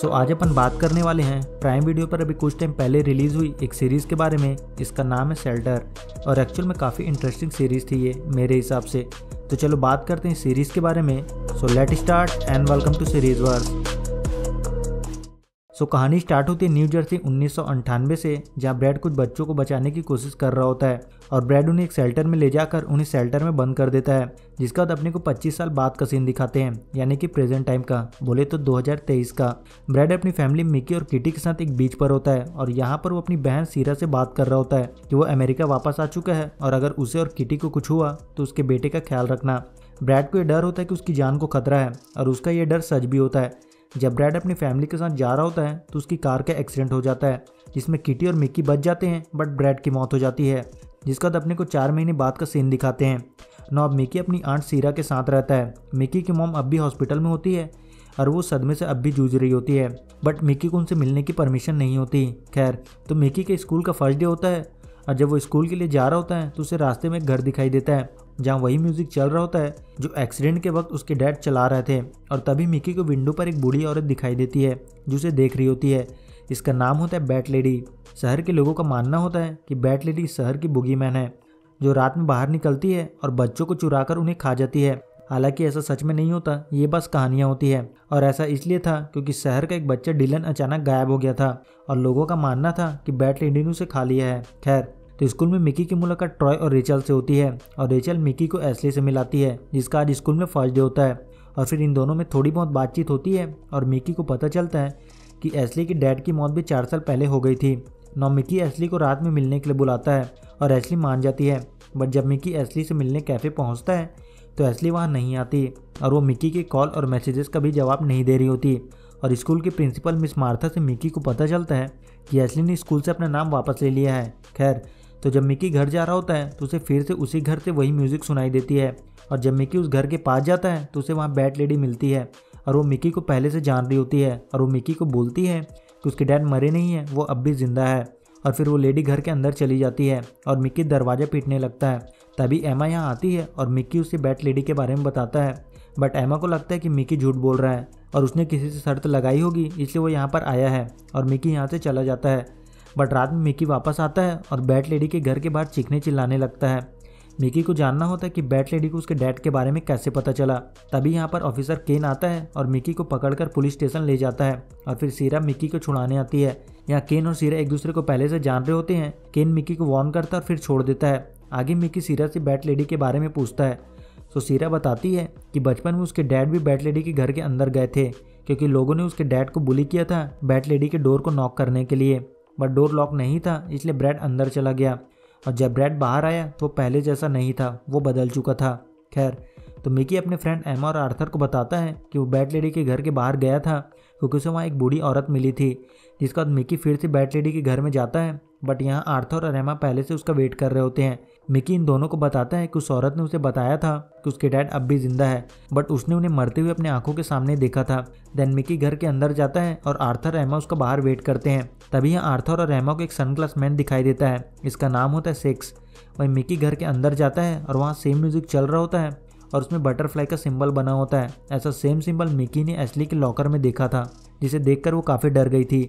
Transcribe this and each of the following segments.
सो so, आज अपन बात करने वाले हैं प्राइम वीडियो पर अभी कुछ टाइम पहले रिलीज हुई एक सीरीज के बारे में इसका नाम है सेल्टर और एक्चुअल में काफ़ी इंटरेस्टिंग सीरीज थी ये मेरे हिसाब से तो चलो बात करते हैं सीरीज के बारे में so let start and welcome to series verse so कहानी स्टार्ट होती है न्यू जर्सी उन्नीस से जहाँ ब्रैड कुछ बच्चों को बचाने की कोशिश कर रहा होता है और ब्रैड उन्हें एक शेल्टर में ले जाकर उन्हें शेल्टर में बंद कर देता है जिसका बाद अपने को 25 साल बाद का सीन दिखाते हैं यानी कि प्रेजेंट टाइम का बोले तो 2023 का ब्रैड अपनी फैमिली मिकी और किटी के साथ एक बीच पर होता है और यहाँ पर वो अपनी बहन सीरा से बात कर रहा होता है कि वो अमेरिका वापस आ चुका है और अगर उसे और किटी को कुछ हुआ तो उसके बेटे का ख्याल रखना ब्रैड को यह डर होता है कि उसकी जान को खतरा है और उसका यह डर सच भी होता है जब ब्रैड अपनी फैमिली के साथ जा रहा होता है तो उसकी कार का एक्सीडेंट हो जाता है जिसमें किटी और मिक्की बच जाते हैं बट ब्रैड की मौत हो जाती है जिसका अपने को चार महीने बाद का सीन दिखाते हैं नौ अब मिकी अपनी आंट सीरा के साथ रहता है मिकी की मोम अब भी हॉस्पिटल में होती है और वो सदमे से अब भी जूझ रही होती है बट मिकी को उनसे मिलने की परमिशन नहीं होती खैर तो मिकी के स्कूल का फर्स्ट डे होता है और जब वो स्कूल के लिए जा रहा होता है तो उसे रास्ते में एक घर दिखाई देता है जहाँ वही म्यूजिक चल रहा होता है जो एक्सीडेंट के वक्त उसके डैड चला रहे थे और तभी मिकी को विंडो पर एक बूढ़ी औरत दिखाई देती है जो उसे देख रही होती है इसका नाम होता है बैट लेडी शहर के लोगों का मानना होता है कि बैट लेडी शहर की बुगीमैन है जो रात में बाहर निकलती है और बच्चों को चुरा कर उन्हें खा जाती है हालांकि ऐसा सच में नहीं होता ये बस कहानियाँ होती है और ऐसा इसलिए था क्योंकि शहर का एक बच्चा डिलन अचानक गायब हो गया था और लोगों का मानना था कि बैट लेडी ने उसे खा लिया है खैर तो स्कूल में मिकी की मुलाकात ट्रॉय और रेचल से होती है और रेचल मिकी को एसली से मिलाती है जिसका आज स्कूल में फर्स्ट डे होता है और फिर इन दोनों में थोड़ी बहुत बातचीत होती है और मिकी को पता चलता है कि एसली की डैड की मौत भी चार साल पहले हो गई थी नौ मिकी एसली को रात में मिलने के लिए बुलाता है और एसली मान जाती है बट जब मिकी एसली से मिलने कैफ़े पहुंचता है तो एसली वहाँ नहीं आती और वो मिकी के कॉल और मैसेजेस का भी जवाब नहीं दे रही होती और स्कूल की प्रिंसिपल मिस मार्था से मिकी को पता चलता है कि एसली ने स्कूल से अपना नाम वापस ले लिया है खैर तो जब मिकी घर जा रहा होता है तो उसे फिर से उसी घर से वही म्यूज़िक सुनाई देती है और जब मिकी उस घर के पास जाता है तो उसे वहाँ बैट लेडी मिलती है और वो मिकी को पहले से जान रही होती है और वो मिकी को बोलती है कि उसके डैड मरे नहीं है वो अब भी ज़िंदा है और फिर वो लेडी घर के अंदर चली जाती है और मिक्की दरवाज़ा पीटने लगता है तभी एमा यहाँ आती है और मिक्की उसे बैट लेडी के बारे में बताता है बट एमा को लगता है कि मिक्की झूठ बोल रहा है और उसने किसी से शर्त लगाई होगी इसलिए वो यहाँ पर आया है और मिक्की यहाँ से चला जाता है बट रात में मिकी वापस आता है और बैट लेडी के घर के बाहर चीखने चिल्लाने लगता है मिकी को जानना होता है कि बैट लेडी को उसके डैड के बारे में कैसे पता चला तभी यहाँ पर ऑफिसर केन आता है और मिकी को पकड़कर पुलिस स्टेशन ले जाता है और फिर सीरा मिकी को छुड़ाने आती है यहाँ केन और सीरा एक दूसरे को पहले से जान रहे होते हैं केन मिकी को वार्न करता है और फिर छोड़ देता है आगे मिकी सीरा से बैट लेडी के बारे में पूछता है तो सीरा बताती है कि बचपन में उसके डैड भी बैट लेडी के घर के अंदर गए थे क्योंकि लोगों ने उसके डैड को बुली किया था बैट लेडी के डोर को नॉक करने के लिए बट डोर लॉक नहीं था इसलिए ब्रैड अंदर चला गया और जब ब्रैड बाहर आया तो पहले जैसा नहीं था वो बदल चुका था खैर तो मिकी अपने फ्रेंड एमा और आर्थर को बताता है कि वो बैट लेडी के घर के बाहर गया था क्योंकि उसे वहाँ एक बूढ़ी औरत मिली थी जिसके बाद मिकी फिर से बैट लेडी के घर में जाता है बट यहाँ आर्थर और एमा पहले से उसका वेट कर रहे होते हैं मिकी इन दोनों को बताता है कि उस औरत ने उसे बताया था कि उसके डैड अब भी जिंदा है बट उसने उन्हें मरते हुए अपनी आंखों के सामने देखा था देन मिकी घर के अंदर जाता है और आर्थर रहमा उसका बाहर वेट करते हैं तभी यहाँ आर्थर और रहमा को एक सनग्लास मैन दिखाई देता है इसका नाम होता है सेक्स वही मिकी घर के अंदर जाता है और वहाँ सेम म्यूजिक चल रहा होता है और उसमें बटरफ्लाई का सिंबल बना होता है ऐसा सेम सिंबल मिकी ने एसली के लॉकर में देखा था जिसे देखकर वो काफ़ी डर गई थी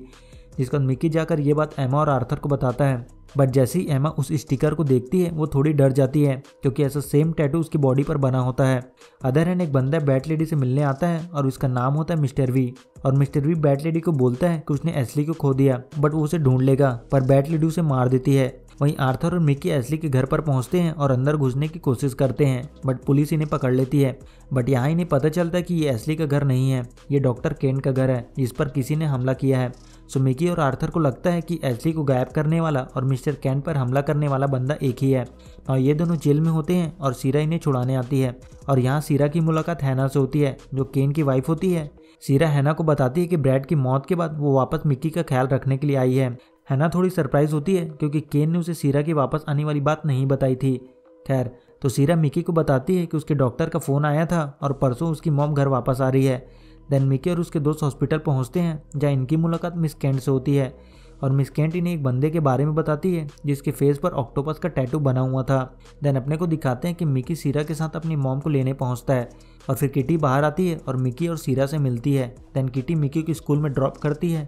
जिसके बाद मिकी जाकर ये बात एमा और आर्थर को बताता है बट जैसे ही एमा उस स्टिकर को देखती है वो थोड़ी डर जाती है क्योंकि ऐसा सेम टैटू उसकी बॉडी पर बना होता है अदर हैंड एक बंदा बैट लेडी से मिलने आता है और उसका नाम होता है मिस्टर वी और मिस्टर वी बैट लेडी को बोलता है कि उसने एसली को खो दिया बट वो उसे ढूंढ लेगा पर बैट लेडी उसे मार देती है वहीं आर्थर और मिकी एसली के घर पर पहुंचते हैं और अंदर घुसने की कोशिश करते हैं बट पुलिस इन्हें पकड़ लेती है बट यहाँ इन्हें पता चलता है कि ये एसली का घर नहीं है ये डॉक्टर केन का घर है इस पर किसी ने हमला किया है सो मिकी और आर्थर को लगता है कि एसली को गायब करने वाला और मिस्टर कैन पर हमला करने वाला बंदा एक ही है और हाँ, ये दोनों जेल में होते हैं और सीरा इन्हें छुड़ाने आती है और यहाँ सीरा की मुलाकात हैना से होती है जो केन की वाइफ होती है सीरा हैना को बताती है कि ब्रैड की मौत के बाद वो वापस मिक्की का ख्याल रखने के लिए आई है हैना थोड़ी सरप्राइज होती है क्योंकि केन ने उसे सीरा की वापस आने वाली बात नहीं बताई थी खैर तो सीरा मिकी को बताती है कि उसके डॉक्टर का फ़ोन आया था और परसों उसकी मॉम घर वापस आ रही है देन मिकी और उसके दोस्त हॉस्पिटल पहुंचते हैं जहां इनकी मुलाकात मिस कैंट से होती है और मिस कैंट इन्हें एक बंदे के बारे में बताती है जिसके फेस पर ऑक्टोपस का टैटू बना हुआ था देन अपने को दिखाते हैं कि मिकी सीरा के साथ अपनी मॉम को लेने पहुंचता है और फिर किटी बाहर आती है और मिकी और सीरा से मिलती है देन किटी मिकी को स्कूल में ड्रॉप करती है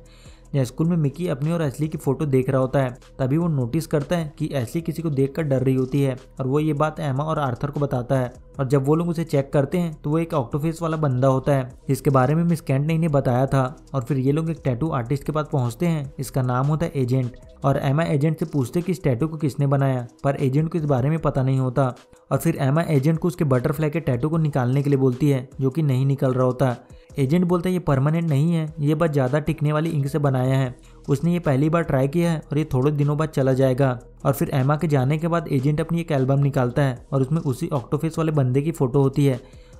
या स्कूल में मिकी अपनी और एसली की फोटो देख रहा होता है तभी वो नोटिस करता है कि एसली किसी को देख कर डर रही होती है और वो ये बात एमा और आर्थर को बताता है और जब वो लोग उसे चेक करते हैं तो वो एक ऑक्टोफेस वाला बंदा होता है जिसके बारे में मिस कैंट ने इन्हें बताया था और फिर ये लोग एक टैटू आर्टिस्ट के पास पहुंचते हैं इसका नाम होता है एजेंट और एमा एजेंट से पूछते कि इस टैटू को किसने बनाया पर एजेंट को इस बारे में पता नहीं होता और फिर एमा एजेंट को उसके बटरफ्लाई के टैटू को निकालने के लिए बोलती है जो कि नहीं निकल रहा होता एजेंट बोलता है ये परमानेंट नहीं है ये बस ज़्यादा टिकने वाली इंक से बनाया है उसने ये पहली बार ट्राई किया है और ये थोड़े दिनों बाद चला जाएगा और फिर एमा के जाने के बाद एजेंट अपनी एक एल्बम निकालता है और उसमें उसी ऑक्टोफेस वाले बंदे की फ़ोटो होती है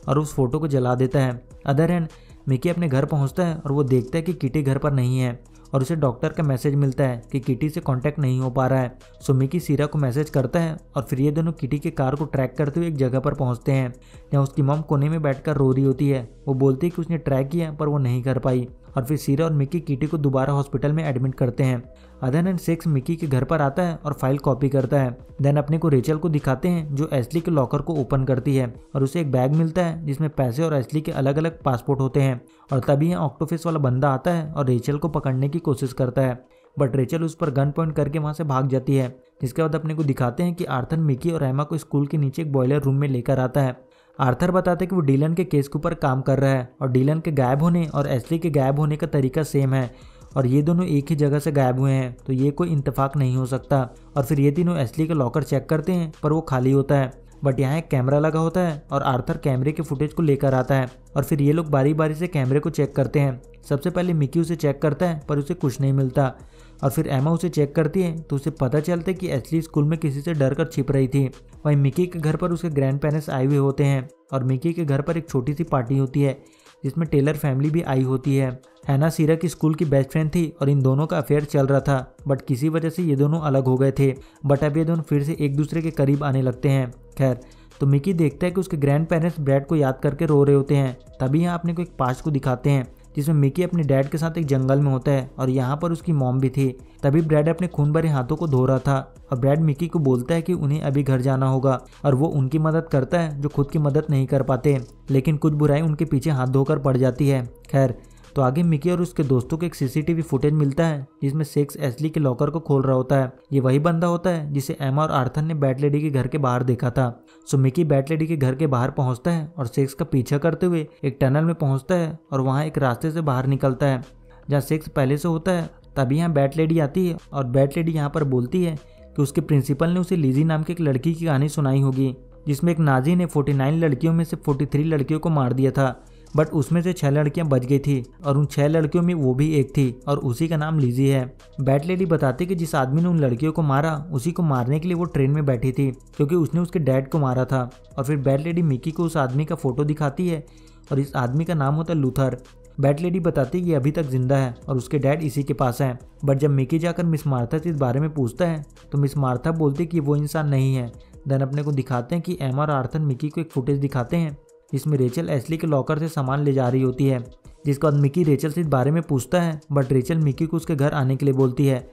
और उस फोटो को जला देता है अदर हैंड मिकी अपने घर पहुंचता है और वो देखता है कि किटी घर पर नहीं है और उसे डॉक्टर का मैसेज मिलता है कि किटी से कांटेक्ट नहीं हो पा रहा है सो मिकी सीरा को मैसेज करता है और फिर ये दोनों किटी के कार को ट्रैक करते हुए एक जगह पर पहुंचते हैं जहाँ उसकी मम कोने में बैठकर रो रही होती है वो बोलती है कि उसने ट्रैक किया पर वो नहीं कर पाई और फिर सीरा और मिकी कीटी को दोबारा हॉस्पिटल में एडमिट करते हैं अदन एंड सेक्स मिकी के घर पर आता है और फाइल कॉपी करता है देन अपने को रेचल को दिखाते हैं जो एसली के लॉकर को ओपन करती है और उसे एक बैग मिलता है जिसमें पैसे और एसली के अलग अलग पासपोर्ट होते हैं और तभी यहाँ ऑक्टोफिस वाला बंदा आता है और रेचल को पकड़ने की कोशिश करता है बट रेचल उस पर गन पॉइंट करके वहाँ से भाग जाती है जिसके बाद अपने को दिखाते हैं कि आर्थन मिकी और एमा को स्कूल के नीचे एक बॉयलर रूम में लेकर आता है आर्थर बताते कि वो डीलन के केस के ऊपर काम कर रहा है और डीलन के गायब होने और एसली के गायब होने का तरीका सेम है और ये दोनों एक ही जगह से गायब हुए हैं तो ये कोई इंतफाक नहीं हो सकता और फिर ये तीनों एसली का लॉकर चेक करते हैं पर वो खाली होता है बट यहाँ एक कैमरा लगा होता है और आर्थर कैमरे के फुटेज को लेकर आता है और फिर ये लोग बारी बारी से कैमरे को चेक करते हैं सबसे पहले मिकी उसे चेक करता है पर उसे कुछ नहीं मिलता और फिर एमा उसे चेक करती है तो उसे पता चलता है कि एचली स्कूल में किसी से डर कर छिप रही थी वहीं मिकी के घर पर उसके ग्रैंड पेरेंट्स आए हुए होते हैं और मिकी के घर पर एक छोटी सी पार्टी होती है जिसमें टेलर फैमिली भी आई होती है हैना सीरा की स्कूल की बेस्ट फ्रेंड थी और इन दोनों का अफेयर चल रहा था बट किसी वजह से ये दोनों अलग हो गए थे बट अब ये दोनों फिर से एक दूसरे के करीब आने लगते हैं खैर तो मिकी देखता है कि उसके ग्रैंड पेरेंट्स ब्रैड को याद करके रो रहे होते हैं तभी यहाँ अपने को एक पास्ट को दिखाते हैं जिसमें मिकी अपने डैड के साथ एक जंगल में होता है और यहाँ पर उसकी मॉम भी थी तभी ब्रैड अपने खून भरे हाथों को धो रहा था और ब्रैड मिकी को बोलता है कि उन्हें अभी घर जाना होगा और वो उनकी मदद करता है जो खुद की मदद नहीं कर पाते लेकिन कुछ बुराई उनके पीछे हाथ धोकर पड़ जाती है खैर तो आगे मिकी और उसके दोस्तों को एक सीसीटीवी फुटेज मिलता है जिसमें सेक्स एसली के लॉकर को खोल रहा होता है ये वही बंदा होता है जिसे एमा और आर्थन ने बैट लेडी के घर के बाहर देखा था सो मिकी बैट लेडी के घर के बाहर पहुंचता है और सेक्स का पीछा करते हुए एक टनल में पहुंचता है और वहाँ एक रास्ते से बाहर निकलता है जहाँ सेक्स पहले से होता है तभी यहाँ बैट लेडी आती है और बैट लेडी यहाँ पर बोलती है कि उसके प्रिंसिपल ने उसे लीजी नाम की एक लड़की की कहानी सुनाई होगी जिसमें एक नाजी ने 49 लड़कियों में से 43 लड़कियों को मार दिया था बट उसमें से छह लड़कियां बच गई थी और उन छह लड़कियों में वो भी एक थी और उसी का नाम लीजी है बैट लेडी बताती कि जिस आदमी ने उन लड़कियों को मारा उसी को मारने के लिए वो ट्रेन में बैठी थी क्योंकि उसने उसके डैड को मारा था और फिर बैट लेडी मिकी को उस आदमी का फोटो दिखाती है और इस आदमी का नाम होता है लूथर बैट लेडी बताती है कि अभी तक जिंदा है और उसके डैड इसी के पास है बट जब मिकी जाकर मिस मार्था से इस बारे में पूछता है तो मिस मार्था बोलती कि वो इंसान नहीं है देन अपने को दिखाते हैं कि एम और आर्थन मिकी को एक फुटेज दिखाते हैं जिसमें रेचल एसली के लॉकर से सामान ले जा रही होती है जिसके बाद मिकी रेचल से इस बारे में पूछता है बट रेचल मिकी को उसके घर आने के लिए बोलती है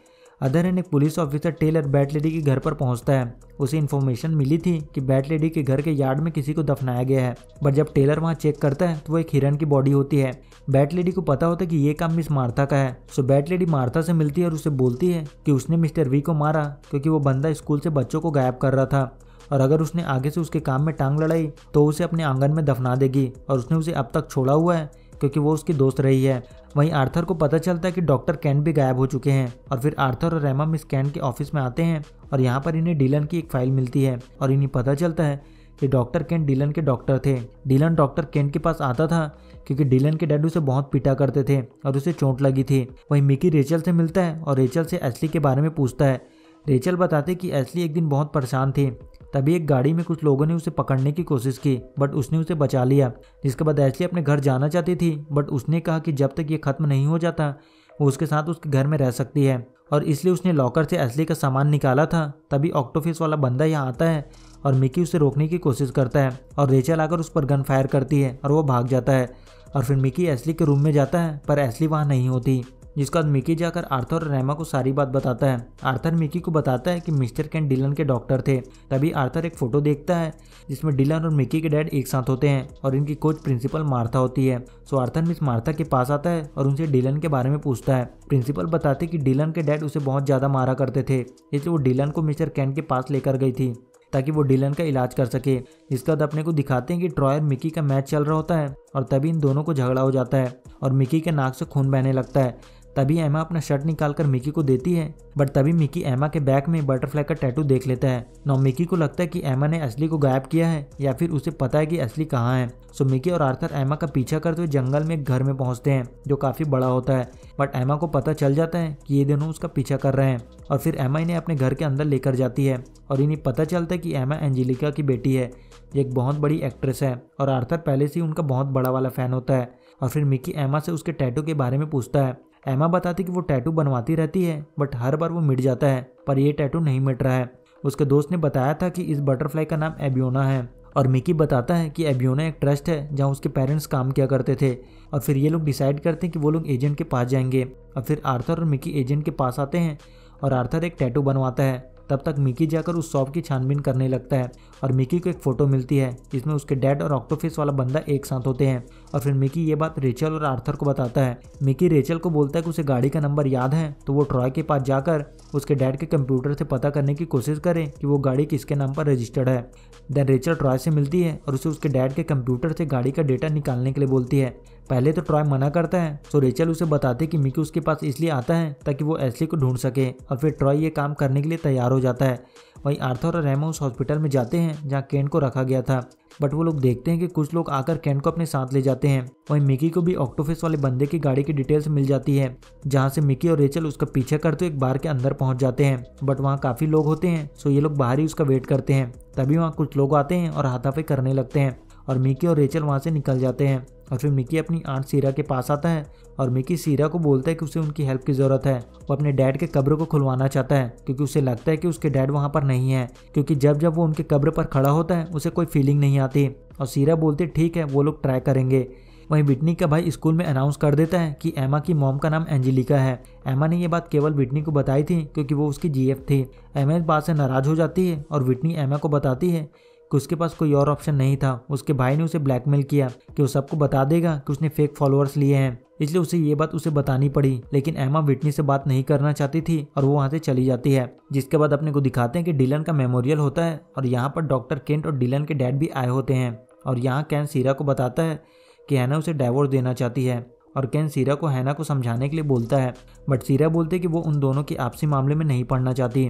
अदर एंड एक police officer Taylor bat lady के घर पर पहुंचता है उसे इन्फॉर्मेशन मिली थी कि बैट लेडी के घर के यार्ड में किसी को दफनाया गया है बट जब टेलर वहां चेक करता है तो वो एक हिरन की बॉडी होती है बैट लेडी को पता होता है कि ये काम मिस मार्था का है सो बैट लेडी मार्था से मिलती है और उसे बोलती है कि उसने मिस्टर वी को मारा क्योंकि वो बंदा स्कूल से बच्चों को गायब कर रहा था और अगर उसने आगे से उसके काम में टांग लड़ाई तो उसे अपने आंगन में दफना देगी और उसने उसे अब तक छोड़ा हुआ है क्योंकि वो उसकी दोस्त रही है वहीं आर्थर को पता चलता है कि डॉक्टर कैन भी गायब हो चुके हैं और फिर आर्थर और रेमा मिस कैन के ऑफिस में आते हैं और यहाँ पर इन्हें डीलन की एक फाइल मिलती है और इन्हें पता चलता है कि डॉक्टर केन डीलन के डॉक्टर थे डीलन डॉक्टर केन के पास आता था क्योंकि डीलन के डैड उसे बहुत पीटा करते थे और उसे चोट लगी थी वहीं मिकी रेचल से मिलता है और रेचल से एसली के बारे में पूछता है रेचल बताते कि एसली एक दिन बहुत परेशान थी तभी एक गाड़ी में कुछ लोगों ने उसे पकड़ने की कोशिश की बट उसने उसे बचा लिया जिसके बाद एशली अपने घर जाना चाहती थी बट उसने कहा कि जब तक ये खत्म नहीं हो जाता वो उसके साथ उसके घर में रह सकती है और इसलिए उसने लॉकर से एशली का सामान निकाला था तभी ऑक्टोफिस वाला बंदा यहाँ आता है और मिकी उसे रोकने की कोशिश करता है और रेचल आकर उस पर गन फायर करती है और वो भाग जाता है और फिर मिकी एसली के रूम में जाता है पर एसली वहाँ नहीं होती जिसके बाद मिकी जाकर आर्थर और रैमा को सारी बात बताता है आर्थर मिकी को बताता है कि मिस्टर कैन डिलन के डॉक्टर थे तभी आर्थर एक फोटो देखता है जिसमें डिलन और मिकी के डैड एक साथ होते हैं और इनकी कोच प्रिंसिपल मार्था होती है सो आर्थर मिस मार्था के पास आता है और उनसे डिलन के बारे में पूछता है प्रिंसिपल बताते कि डिलन के डैड उसे बहुत ज़्यादा मारा करते थे इसलिए वो डिलन को मिस्टर कैन के पास लेकर गई थी ताकि वो डिलन का इलाज कर सके इसके बाद अपने को दिखाते हैं कि ट्रॉय और मिकी का मैच चल रहा होता है और तभी इन दोनों को झगड़ा हो जाता है और मिकी के नाक से खून बहने लगता है तभी एमा अपना शर्ट निकालकर मिकी को देती है बट तभी मिकी एमा के बैक में बटरफ्लाई का टैटू देख लेता है नौ मिकी को लगता है कि एमा ने असली को गायब किया है या फिर उसे पता है कि असली कहाँ है सो मिकी और आर्थर एमा का पीछा करते हुए जंगल में एक घर में पहुंचते हैं जो काफी बड़ा होता है बट एमा को पता चल जाता है कि ये दोनों उसका पीछा कर रहे हैं और फिर एमा इन्हें अपने घर के अंदर लेकर जाती है और इन्हें पता चलता है कि एमा एंजेलिका की बेटी है ये एक बहुत बड़ी एक्ट्रेस है और आर्थर पहले से ही उनका बहुत बड़ा वाला फैन होता है और फिर मिकी एमा से उसके टैटू के बारे में पूछता है एमा बताती कि वो टैटू बनवाती रहती है बट हर बार वो मिट जाता है पर यह टैटू नहीं मिट रहा है उसके दोस्त ने बताया था कि इस बटरफ्लाई का नाम एब्योना है और मिकी बताता है कि एब्योना एक ट्रस्ट है जहां उसके पेरेंट्स काम किया करते थे और फिर ये लोग डिसाइड करते हैं कि वो लोग एजेंट के पास जाएंगे और फिर आर्थर और मिकी एजेंट के पास आते हैं और आर्थर एक टैटू बनवाता है तब तक मिकी जाकर उस शॉप की छानबीन करने लगता है और मिकी को एक फ़ोटो मिलती है जिसमें उसके डैड और ऑक्टोफिस वाला बंदा एक साथ होते हैं और फिर मिकी ये बात रेचल और आर्थर को बताता है मिकी रेचल को बोलता है कि उसे गाड़ी का नंबर याद है तो वो ट्रॉय के पास जाकर उसके डैड के कंप्यूटर से पता करने की कोशिश करे कि वो गाड़ी किसके नाम पर रजिस्टर्ड है देन रेचल ट्रॉय से मिलती है और उसे उसके डैड के कंप्यूटर से गाड़ी का डेटा निकालने के लिए बोलती है पहले तो ट्रॉय मना करता है सो तो रेचल उसे बताते कि मिकी उसके पास इसलिए आता है ताकि वो एसली को ढूंढ सके और फिर ट्रॉय ये काम करने के लिए तैयार हो जाता है वहीं आर्थर और रेमो उस हॉस्पिटल में जाते हैं जहाँ केन को रखा गया था बट वो लोग देखते हैं कि कुछ लोग आकर कैंट को अपने साथ ले जाते हैं वहीं मिकी को भी ऑक्टोफेस वाले बंदे की गाड़ी की डिटेल्स मिल जाती है जहाँ से मिकी और रेचल उसका पीछा करते एक बार के अंदर पहुंच जाते हैं बट वहाँ काफी लोग होते हैं सो ये लोग बाहर ही उसका वेट करते हैं तभी वहाँ कुछ लोग आते हैं और हाथाफे करने लगते हैं और मिकी और रेचल वहाँ से निकल जाते हैं और फिर मिकी अपनी आंट सीरा के पास आता है और मिकी सीरा को बोलता है कि उसे उनकी हेल्प की ज़रूरत है वो अपने डैड के कब्र को खुलवाना चाहता है क्योंकि उसे लगता है कि उसके डैड वहाँ पर नहीं है क्योंकि जब जब वो उनके कब्र पर खड़ा होता है उसे कोई फीलिंग नहीं आती और सीरा बोलते ठीक है वो लोग ट्राई करेंगे वहीं विटनी का भाई स्कूल में अनाउंस कर देता है कि एमा की मॉम का नाम एंजेलिका है एमा ने यह बात केवल विटनी को बताई थी क्योंकि वो उसकी जीएफ थी एमा इस बात से नाराज हो जाती है और विटनी एमा को बताती है कि उसके पास कोई और ऑप्शन नहीं था उसके भाई ने उसे ब्लैकमेल किया कि वो सबको बता देगा कि उसने फेक फॉलोअर्स लिए हैं इसलिए उसे ये बात उसे बतानी पड़ी लेकिन एमा विटनी से बात नहीं करना चाहती थी और वो वहाँ से चली जाती है जिसके बाद अपने को दिखाते हैं कि डिलन का मेमोरियल होता है और यहाँ पर डॉक्टर केंट और डिलन के डैड भी आए होते हैं और यहाँ कैन सीरा को बताता है कि हैना उसे डाइवोर्स देना चाहती है और कैन सीरा को हैना को समझाने के लिए बोलता है बट सीरा बोलते कि वो उन दोनों के आपसी मामले में नहीं पढ़ना चाहती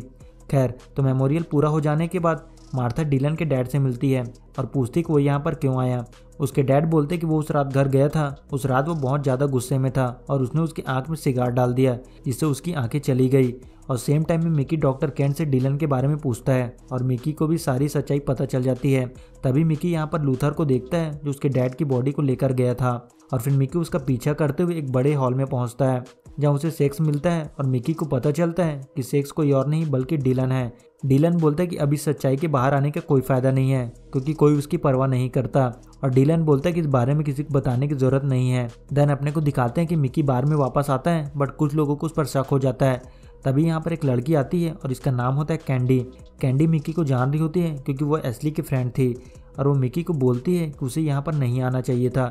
खैर तो मेमोरियल पूरा हो जाने के बाद मार्था डीलन के डैड से मिलती है और पूछती कि वो यहाँ पर क्यों आया उसके डैड बोलते कि वो उस रात घर गया था उस रात वो बहुत ज़्यादा गुस्से में था और उसने उसकी आँख में सिगार डाल दिया जिससे उसकी आँखें चली गई और सेम टाइम में मिकी डॉक्टर कैंट से डीलन के बारे में पूछता है और मिकी को भी सारी सच्चाई पता चल जाती है तभी मिकी यहाँ पर लूथर को देखता है जो उसके डैड की बॉडी को लेकर गया था और फिर मिकी उसका पीछा करते हुए एक बड़े हॉल में पहुंचता है जहाँ उसे सेक्स मिलता है और मिकी को पता चलता है कि सेक्स कोई और नहीं बल्कि डिलन है डिलन बोलता है कि अभी सच्चाई के बाहर आने का कोई फ़ायदा नहीं है क्योंकि कोई उसकी परवाह नहीं करता और डिलन बोलता है कि इस बारे में किसी को बताने की ज़रूरत नहीं है देन अपने को दिखाते हैं कि मिकी बार में वापस आता है बट कुछ लोगों को उस पर शक हो जाता है तभी यहाँ पर एक लड़की आती है और इसका नाम होता है कैंडी कैंडी मिकी को जान रही होती है क्योंकि वो एसली की फ्रेंड थी और वो मिकी को बोलती है कि उसे यहाँ पर नहीं आना चाहिए था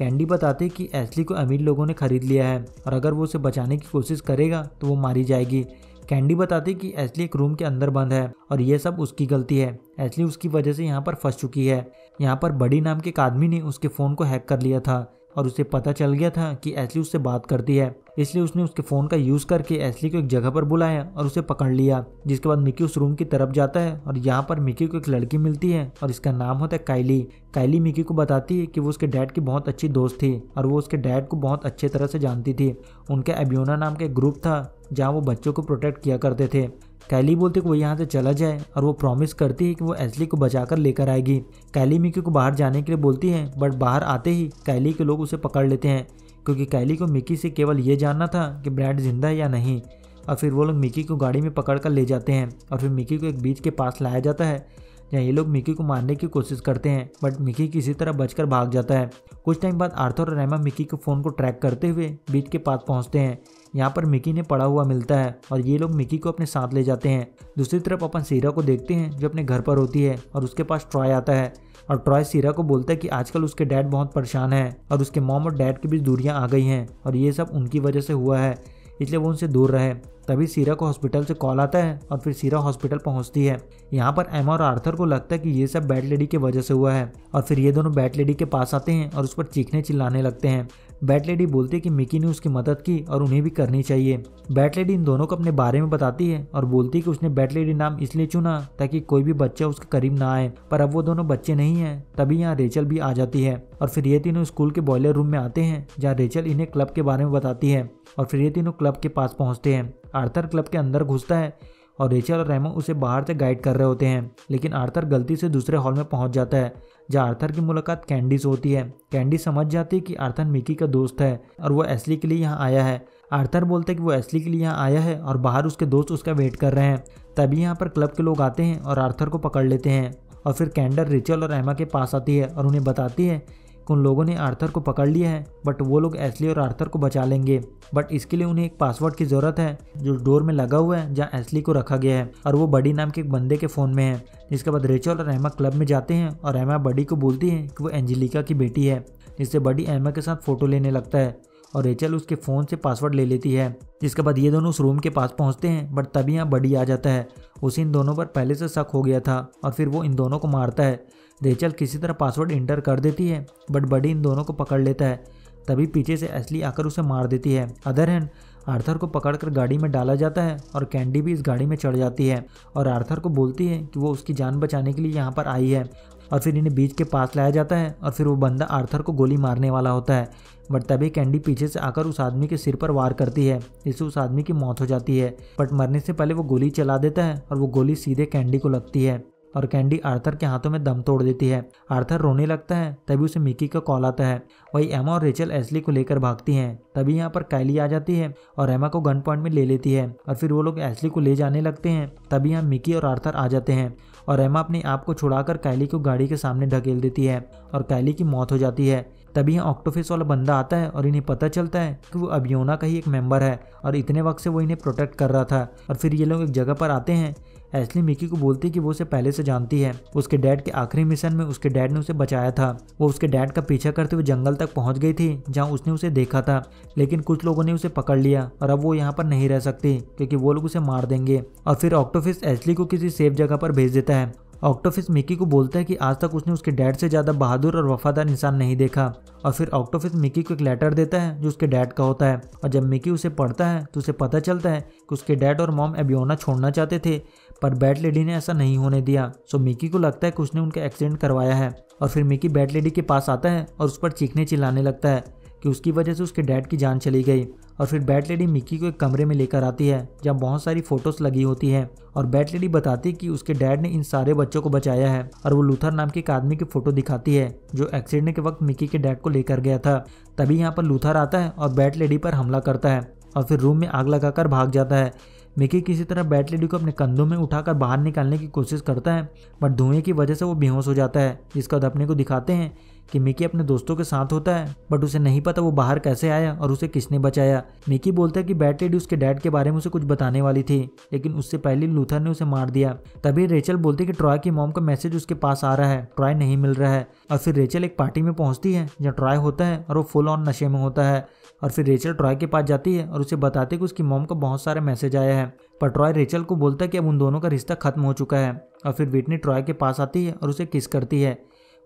कैंडी बताते कि एसली को अमीर लोगों ने खरीद लिया है और अगर वो उसे बचाने की कोशिश करेगा तो वो मारी जाएगी कैंडी बताते कि एसली एक रूम के अंदर बंद है और ये सब उसकी गलती है एसली उसकी वजह से यहाँ पर फंस चुकी है यहाँ पर बड़ी नाम के एक आदमी ने उसके फ़ोन को हैक कर लिया था और उसे पता चल गया था कि एसली उससे बात करती है इसलिए उसने उसके फ़ोन का यूज़ करके एसली को एक जगह पर बुलाया और उसे पकड़ लिया जिसके बाद मिकी उस रूम की तरफ जाता है और यहाँ पर मिकी को एक लड़की मिलती है और इसका नाम होता है काइली काइली मिकी को बताती है कि वो उसके डैड की बहुत अच्छी दोस्त थी और वो उसके डैड को बहुत अच्छे तरह से जानती थी उनका एब्योना नाम का एक ग्रुप था जहाँ वो बच्चों को प्रोटेक्ट किया करते थे कैली बोलती कि वो यहाँ से चला जाए और वो प्रॉमिस करती है कि वो एसली को बचाकर लेकर आएगी कैली मिकी को बाहर जाने के लिए बोलती है बट बाहर आते ही कैली के लोग उसे पकड़ लेते हैं क्योंकि कैली को मिकी से केवल ये जानना था कि ब्रैड जिंदा है या नहीं और फिर वो लोग मिकी को गाड़ी में पकड़ कर ले जाते हैं और फिर मिकी को एक बीच के पास लाया जाता है जहाँ ये लोग मिकी को मारने की कोशिश करते हैं बट मिकी किसी तरह बचकर भाग जाता है कुछ टाइम बाद आर्थर और रैमा मिकी के फ़ोन को ट्रैक करते हुए बीच के पास पहुँचते हैं यहाँ पर मिकी ने पड़ा हुआ मिलता है और ये लोग मिकी को अपने साथ ले जाते हैं दूसरी तरफ अपन सीरा को देखते हैं जो अपने घर पर होती है और उसके पास ट्रॉय आता है और ट्रॉय सीरा को बोलता है कि आजकल उसके डैड बहुत परेशान हैं और उसके मॉम और डैड के बीच दूरियां आ गई हैं और ये सब उनकी वजह से हुआ है इसलिए वो उनसे दूर रहे तभी सीरा को हॉस्पिटल से कॉल आता है और फिर सीरा हॉस्पिटल पहुंचती है यहाँ पर एमा और आर्थर को लगता है कि ये सब बैट लेडी की वजह से हुआ है और फिर ये दोनों बैट लेडी के पास आते हैं और उस पर चीखने चिल्लाने लगते हैं बैट लेडी बोलती है कि मिकी ने उसकी मदद की और उन्हें भी करनी चाहिए बैट लेडी इन दोनों को अपने बारे में बताती है और बोलती है कि उसने बैट लेडी नाम इसलिए चुना ताकि कोई भी बच्चा उसके करीब ना आए पर अब वो दोनों बच्चे नहीं है तभी यहाँ रेचल भी आ जाती है और फिर ये तीनों स्कूल के बॉयलर रूम में आते हैं जहाँ रेचल इन्हें क्लब के बारे में बताती है और फिर ये तीनों क्लब के पास पहुँचते हैं आर्थर क्लब के अंदर घुसता है और रेचल और रेमो उसे बाहर से गाइड कर रहे होते हैं लेकिन आर्थर गलती से दूसरे हॉल में पहुंच जाता है जहाँ आर्थर की मुलाकात कैंडी से होती है कैंडी समझ जाती है कि आर्थर मिकी का दोस्त है और वो एसली के लिए यहाँ आया है आर्थर बोलते हैं कि वो एसली के लिए यहाँ आया है और बाहर उसके दोस्त उसका वेट कर रहे हैं तभी यहाँ पर क्लब के लोग आते हैं और आर्थर को पकड़ लेते हैं और फिर कैंडर रिचल और एमा के पास आती है और उन्हें बताती है कि उन लोगों ने आर्थर को पकड़ लिया है बट वो लोग एसली और आर्थर को बचा लेंगे बट इसके लिए उन्हें एक पासवर्ड की ज़रूरत है जो डोर में लगा हुआ है जहाँ एसली को रखा गया है और वो बडी नाम के एक बंदे के फ़ोन में है जिसके बाद रेचल और एमा क्लब में जाते हैं और एमा बडी को बोलती है कि वो एंजेलिका की बेटी है जिससे बडी एमा के साथ फ़ोटो लेने लगता है और रेचल उसके फ़ोन से पासवर्ड ले लेती है जिसके बाद ये दोनों उस रूम के पास पहुंचते हैं बट तभी यहाँ बडी आ जाता है उसे इन दोनों पर पहले से शक हो गया था और फिर वो इन दोनों को मारता है रेचल किसी तरह पासवर्ड इंटर कर देती है बट बडी इन दोनों को पकड़ लेता है तभी पीछे से असली आकर उसे मार देती है अदर हैंड आर्थर को पकड़कर गाड़ी में डाला जाता है और कैंडी भी इस गाड़ी में चढ़ जाती है और आर्थर को बोलती है कि वो उसकी जान बचाने के लिए यहाँ पर आई है और फिर इन्हें बीच के पास लाया जाता है और फिर वो बंदा आर्थर को गोली मारने वाला होता है बट तभी कैंडी पीछे से आकर उस आदमी के सिर पर वार करती है जिससे उस आदमी की मौत हो जाती है बट मरने से पहले वो गोली चला देता है और वो गोली सीधे कैंडी को लगती है और कैंडी आर्थर के हाथों में दम तोड़ देती है आर्थर रोने लगता है तभी उसे मिकी का कॉल आता है वही एमा और रेचल एसली को लेकर भागती हैं तभी यहाँ पर कैली आ जाती है और एमा को गन पॉइंट में ले लेती है और फिर वो लोग एसली को ले जाने लगते हैं तभी यहाँ मिकी और आर्थर आ जाते हैं और एमा अपने आप को छुड़ाकर कैली को गाड़ी के सामने ढकेल देती है और कैली की मौत हो जाती है तभी यहाँ ऑक्टोफिस वाला बंदा आता है और इन्हें पता चलता है कि वो अबियोना का ही एक मेंबर है और इतने वक्त से वो इन्हें प्रोटेक्ट कर रहा था और फिर ये लोग एक जगह पर आते हैं एसली मिकी को बोलती है कि वो उसे पहले से जानती है उसके डैड के आखिरी मिशन में उसके डैड ने उसे बचाया था वो उसके डैड का पीछा करते हुए जंगल तक पहुंच गई थी जहां उसने उसे देखा था लेकिन कुछ लोगों ने उसे पकड़ लिया और अब वो यहाँ पर नहीं रह सकती क्योंकि वो लोग उसे मार देंगे और फिर ऑक्टोफिस एसली को किसी सेफ जगह पर भेज देता है ऑक्टोफिस मिकी को बोलता है कि आज तक उसने उसके डैड से ज़्यादा बहादुर और वफादार इंसान नहीं देखा और फिर ऑक्टोफिस मिकी को एक लेटर देता है जो उसके डैड का होता है और जब मिकी उसे पढ़ता है तो उसे पता चलता है कि उसके डैड और मॉम एबियोना छोड़ना चाहते थे पर बैट लेडी ने ऐसा नहीं होने दिया सो मिकी को लगता है कि उसने उनका एक्सीडेंट करवाया है और फिर मिकी बैट लेडी के पास आता है और उस पर चीखने चिल्लाने लगता है कि उसकी वजह से उसके डैड की जान चली गई और फिर बैट लेडी मिक्की को एक कमरे में लेकर आती है जहाँ बहुत सारी फोटोज लगी होती है और बैट लेडी बताती कि उसके डैड ने इन सारे बच्चों को बचाया है और वो लूथर नाम के एक आदमी की फोटो दिखाती है जो एक्सीडेंट के वक्त मिक्की के डैड को लेकर गया था तभी यहाँ पर लूथर आता है और बैट लेडी पर हमला करता है और फिर रूम में आग लगाकर भाग जाता है मिकी किसी तरह बैट लेडी को अपने कंधों में उठाकर बाहर निकालने की कोशिश करता है बट धुएं की वजह से वो बेहोश हो जाता है जिसका दपने को दिखाते हैं कि मिकी अपने दोस्तों के साथ होता है बट उसे नहीं पता वो बाहर कैसे आया और उसे किसने बचाया मिकी बोलता है कि बैट लेडी उसके डैड के बारे में उसे कुछ बताने वाली थी लेकिन उससे पहले लूथर ने उसे मार दिया तभी रेचल बोलती है कि ट्रॉय की मोम का मैसेज उसके पास आ रहा है ट्रॉय नहीं मिल रहा है और फिर रेचल एक पार्टी में पहुंचती है जहाँ ट्रॉय होता है और वो फुल ऑन नशे में होता है और फिर रेचल ट्रॉय के पास जाती है और उसे बताते कि उसकी मॉम का बहुत सारे मैसेज आया है पर ट्रॉय रेचल को बोलता है कि अब उन दोनों का रिश्ता खत्म हो चुका है और फिर विटनी ट्रॉय के पास आती है और उसे किस करती है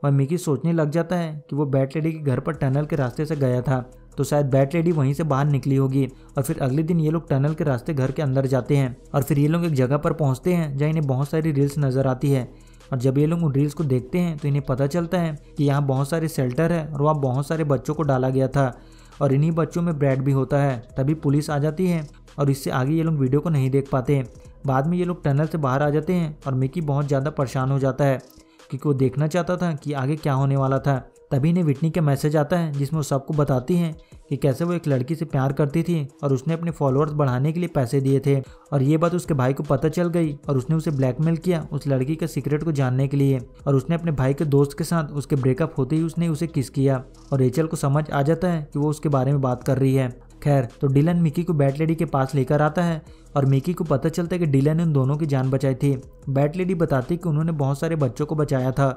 और मिकी सोचने लग जाता है कि वो बैट लेडी के घर पर टनल के रास्ते से गया था तो शायद बैट लेडी वहीं से बाहर निकली होगी और फिर अगले दिन ये लोग टनल के रास्ते घर के अंदर जाते हैं और फिर ये लोग एक जगह पर पहुंचते हैं जहाँ इन्हें बहुत सारी रील्स नजर आती है और जब ये लोग उन रील्स को देखते हैं तो इन्हें पता चलता है कि यहाँ बहुत सारे शेल्टर है और वहाँ बहुत सारे बच्चों को डाला गया था और इन्हीं बच्चों में ब्रैड भी होता है तभी पुलिस आ जाती है और इससे आगे ये लोग वीडियो को नहीं देख पाते बाद में ये लोग टनल से बाहर आ जाते हैं और मिकी बहुत ज़्यादा परेशान हो जाता है विटनी वो देखना चाहता था कि आगे क्या होने वाला था तभी इन्हें विटनी का मैसेज आता है जिसमें वो सबको बताती हैं कि कैसे वो एक लड़की से प्यार करती थी और उसने अपने फॉलोअर्स बढ़ाने के लिए पैसे दिए थे और ये बात उसके भाई को पता चल गई और उसने उसे ब्लैकमेल किया उस लड़की के सीक्रेट को जानने के लिए और उसने अपने भाई के दोस्त के साथ उसके ब्रेकअप होते ही उसने उसे किस किया और रेचल को समझ आ जाता है कि वो उसके बारे में बात कर रही है खैर तो डिलन मिकी को बैट लेडी के पास लेकर आता है और मिकी को पता चलता है कि डीला ने उन दोनों की जान बचाई थी बैट लेडी बताती कि उन्होंने बहुत सारे बच्चों को बचाया था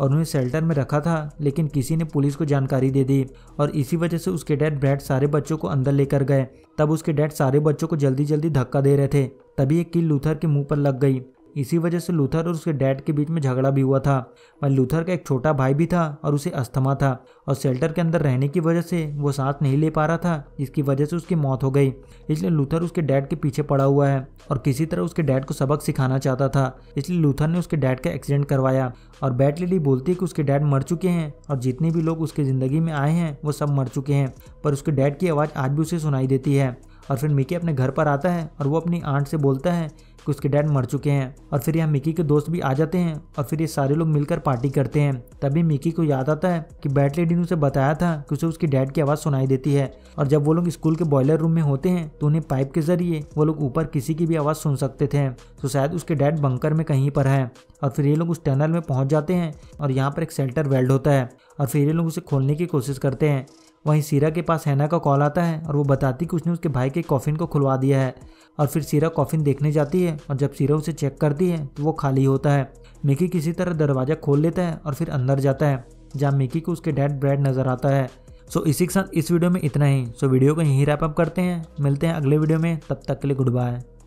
और उन्हें शेल्टर में रखा था लेकिन किसी ने पुलिस को जानकारी दे दी और इसी वजह से उसके डैड ब्रैड सारे बच्चों को अंदर लेकर गए तब उसके डैड सारे बच्चों को जल्दी जल्दी धक्का दे रहे थे तभी एक किल लूथर के मुंह पर लग गई इसी वजह से लूथर और उसके डैड के बीच में झगड़ा भी हुआ था वहीं लूथर का एक छोटा भाई भी था और उसे अस्थमा था और शेल्टर के अंदर रहने की वजह से वो सांस नहीं ले पा रहा था जिसकी वजह से उसकी मौत हो गई इसलिए लूथर उसके डैड के पीछे पड़ा हुआ है और किसी तरह उसके डैड को सबक सिखाना चाहता था इसलिए लूथर ने उसके डैड का एक्सीडेंट करवाया और बैट लेडी बोलती है कि उसके डैड मर चुके हैं और जितने भी लोग उसकी ज़िंदगी में आए हैं वो सब मर चुके हैं पर उसके डैड की आवाज़ आज भी उसे सुनाई देती है और फिर मिकी अपने घर पर आता है और वो अपनी आंट से बोलता है कि उसके डैड मर चुके हैं और फिर यहाँ मिकी के दोस्त भी आ जाते हैं और फिर ये सारे लोग मिलकर पार्टी करते हैं तभी मिकी को याद आता है कि बैट लेडी ने उसे बताया था कि उसे उसकी डैड की आवाज़ सुनाई देती है और जब वो लोग स्कूल के बॉयलर रूम में होते हैं तो उन्हें पाइप के जरिए वो लोग ऊपर किसी की भी आवाज़ सुन सकते थे तो शायद उसके डैड बंकर में कहीं पर है और फिर ये लोग उस टनल में पहुँच जाते हैं और यहाँ पर एक सेल्टर वेल्ड होता है और फिर ये लोग उसे खोलने की कोशिश करते हैं वहीं सीरा के पास हैना का कॉल आता है और वो बताती कि उसने उसके भाई के कॉफ़िन को खुलवा दिया है और फिर सीरा कॉफ़िन देखने जाती है और जब सीरा उसे चेक करती है तो वो खाली होता है मिकी किसी तरह दरवाज़ा खोल लेता है और फिर अंदर जाता है जहाँ मिकी को उसके डैड ब्रैड नज़र आता है सो इसी के साथ इस वीडियो में इतना ही सो वीडियो को यहीं रैपअप करते हैं मिलते हैं अगले वीडियो में तब तक के लिए गुड बाय